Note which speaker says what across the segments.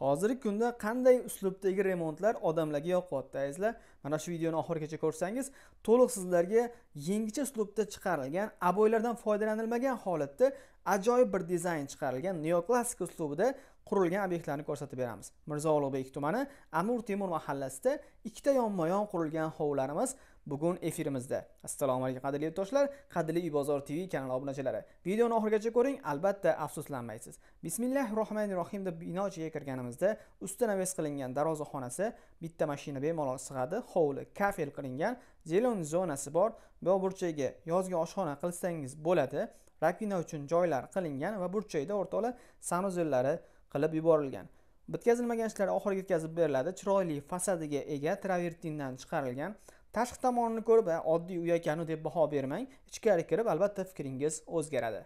Speaker 1: hozirgi kunda qanday uslubdagi remontlar odamlarga yoqyapti azizlar mana shu videoni oxirigacha ko'rsangiz to'liq sizlarga yangicha uslubda chiqarilgan aboylardan foydalanilmagan holatda ajoyib bir dizayn chiqarilgan neoklassik uslubida qurilgan obyektlarni ko'rsatib beramiz mirzo ulug'bek tumani amir temur mahallasida ikkita yonma yon qurilgan hovlarimiz bugun efirimizda assalomu alaykum qadrli yurtdoshlar qadrli bozor tv kanali obunachilari videoni oxirigacha ko'ring albatta afsuslanmaysiz bismillahi rohmanir rohim deb bino ichiga kirganimizda usti naves qilingan darvoza xonasi bitta mashina bemalol sig'adi hovli kafel qilingan zelen zonasi bor bu burchagiga yozgi oshxona qilsangiz bo'ladi rakina uchun joylar qilingan va burchakda o'rtoqlar sanuzellari qilib yuborilgan bitkazilmagan ishlar oxiriga yetkazib beriladi chiroyli fasadiga ega travertindan chiqarilgan tashqi tomonini ko'rib oddiy uy ekanu deb baho bermang ichkari kirib albatta fikringiz o'zgaradi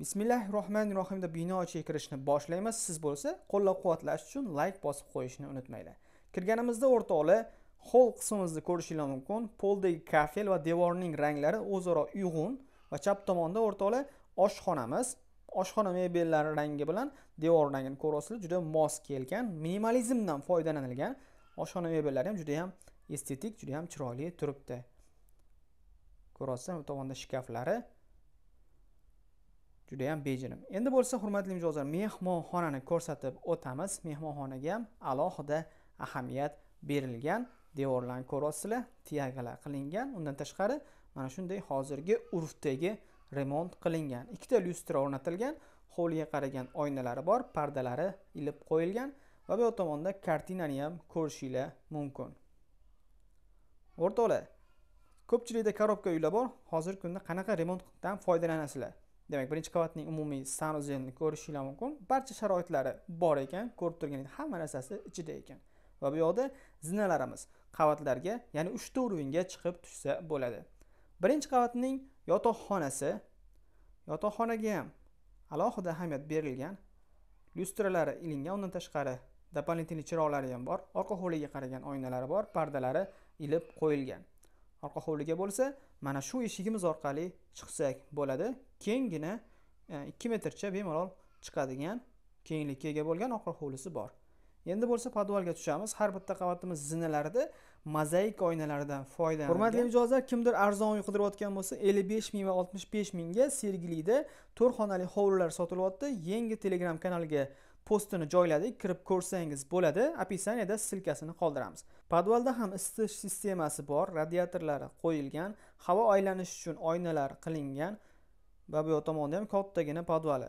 Speaker 1: bismillahi rohmanir rohimda bino ichiga kirishni boshlaymiz siz bo'lsa qo'llab quvvatlash uchun layk like bosib qo'yishni unutmanglar kirganimizda o'rtoqli hol qismimizni ko'rishinglar mumkin poldagi kafel va devorning ranglari o'zaro uyg'un va chap tomonda o'rtoqli oshxonamiz oshxona mebellari rangi bilan devor rangini ko'ryapsizlar juda mos kelgan minimalizmdan foydalanilgan oshxona mebellari ham juda ham estetik juda ham chiroyli turibdi ko'ryapsizlar bu tomonda shkaflari juda ham bejirim endi bo'lsa hurmatli mijozlar mehmonxonani ko'rsatib o'tamiz mehmonxonaga ham alohida ahamiyat berilgan devorlarni ko'ryapsizlar tiyagalar qilingan undan tashqari mana shunday hozirgi urfdagi remont qilingan ikkita lyustra o'rnatilgan hovliga qaragan oynalari bor pardalari ilib qo'yilgan va bu tomonda kartinani ham ko'rishinglar mumkin o'rtoqlar ko'pchilikda korobka uylar bor hozirgi kunda qanaqa remontdan foydalanasizlar demak birinchi qavatning umumiy sanuzelini ko'rishinglar mumkin barcha sharoitlari bor ekan ko'rib turganingizdek hamma narsasi ichida ekan va bu yoqda zinalarimiz qavatlarga ya'ni uchta urovnga chiqib tushsa bo'ladi birinchi qavatning yotoqxonasi yotoqxonaga ham alohida ahamiyat berilgan lyustralari ilingan undan tashqari дополнительный chiroqlari ham bor orqa hovliga qaragan oynalari bor pardalari ilib qo'yilgan orqa hovliga bo'lsa mana shu eshigimiz orqali chiqsak bo'ladi kenggina e, ikki metrcha bemalol chiqadigan kenglikka ega bo'lgan orqa hovlisi bor endi bo'lsa podvalga tushamiz har bitta qavatimiz zinalarida mozaika oynalardan foydalanadi hurmatli mijozlar kimdir arzon uy qidirayotgan bo'lsa ellik besh ming va oltmish besh mingga sergelida to'rt xonali hovlilar sotilyapti yangi telegram kanaliga postini joyladik kirib ko'rsangiz bo'ladi описаниеda ssilkasini qoldiramiz podvalda ham isitish sistemasi bor radiatorlari qo'yilgan havo aylanishi uchun oynalar qilingan va bu yoq tomonda ham kattagina podvali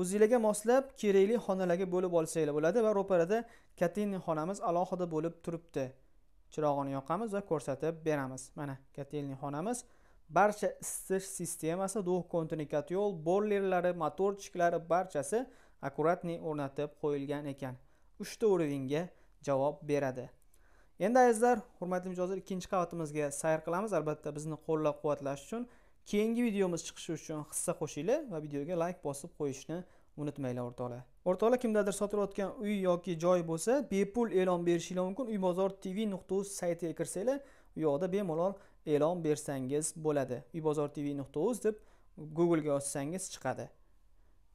Speaker 1: o'zinglarga moslab kerakli xonalarga bo'lib olsanglar bo'ladi va ro'parada katinni xonamiz alohida bo'lib turibdi chirog'ini yoqamiz va ko'rsatib beramiz mana kotelni xonamiz barcha isitish sistemasi duh kontinikatyol borlerlari motor chiklari barchasi akkuratni o'rnatib qo'yilgan ekan uchta уровеньga javob beradi endi azizlar hurmatli mijozlar ikkinchi qavatimizga sayr qilamiz albatta bizni qo'llab quvvatlash uchun keyingi videomiz chiqishi uchun hissa qo'shinglar va videoga layk like bosib qo'yishni unutmanglar o'rtoqlar o'rtoqlar kimdadir sotilayotgan uy yoki joy bo'lsa bepul e'lon berishinglar mumkin uy bozor tv nuqta uz saytiga kirsanglar u yoqda bemalol e'lon bersangiz bo'ladi uy bozor tv nuqta uz deb googlega yozsangiz chiqadi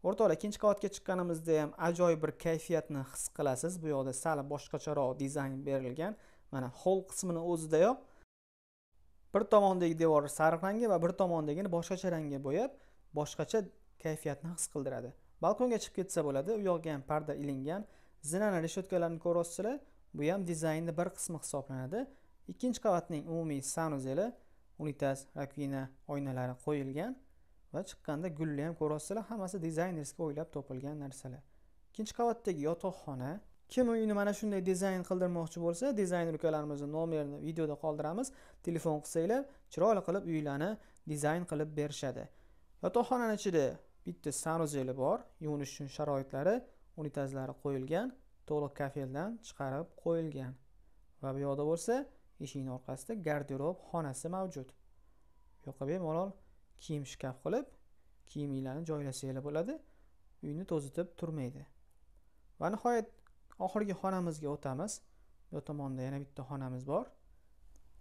Speaker 1: o'rtoqlar ikkinchi qavatga chiqqanimizda ham ajoyib bir kayfiyatni his qilasiz bu yoqda sal boshqacharoq dizayn berilgan mana hol qismini o'zidayoq bir tomondagi devor sariq rangga va bir tomondagini boshqacha rangga bo'yab boshqacha kayfiyatni his qildiradi balkonga chiqib ketsa bo'ladi u yog'iga ham parda ilingan zinani reshetkalarni ko'ryapsizlar bu ham dizaynni bir qismi hisoblanadi ikkinchi qavatning umumiy sanuzeli unitaz rakvina oynalari qo'yilgan va chiqqanda gulni ham ko'ryapsizlar hammasi dizaynerski o'ylab topilgan narsalar ikkinchi qavatdagi yotoqxona kim uyni mana shunday dizayn qildirmoqchi bo'lsa dizayner ukalarimizni nomerini videoda qoldiramiz telefon qilsanglar chiroyli qilib uylarni dizayn qilib berishadi yotoqxonani ichida bitta sanuzeli bor yuvinish uchun sharoitlari unitazlari qo'yilgan to'liq kafeldan chiqarib qo'yilgan va bu yoqda bo'lsa eshikni orqasida garderob xonasi mavjud bu yoqqa bemalol kiyim shkaf qilib kiyiminglarni joylasanglar bo'ladi uyni to'zitib turmaydi va nihoyat oxirgi xonamizga o'tamiz bu tomonda yana bitta xonamiz bor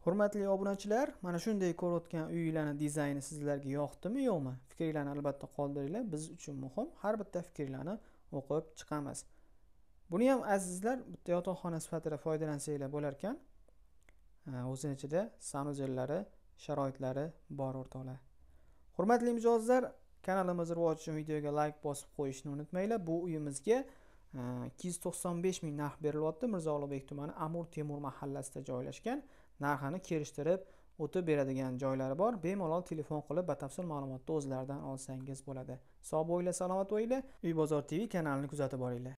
Speaker 1: hurmatli obunachilar mana shunday ko'rayotgan uylarni dizayni sizlarga yoqdimi yo'qmi Fikrlaringizni albatta qoldiringlar biz uchun muhim har bitta fikrlarni o'qib chiqamiz buni ham azizlar bitta yotoqxona sifatida foydalansanglar ekan. O'zining ichida sanuzellari sharoitlari bor o'rtoqlar hurmatli mijozlar kanalimiz rivoj uchun videoga like bosib qo'yishni unutmanglar bu uyimizga ikki yuz to'qson besh ming narx berilyapti mirzo ulug'bek tumani amur temur mahallasida joylashgan narxini kelishtirib o'tib beradigan joylari bor bemalol telefon qilib batafsil ma'lumotni o'zlaridan olsangiz bo'ladi sog' bo'linglar salomat bo'linglar uy bozor tv kanalini kuzatib boringlar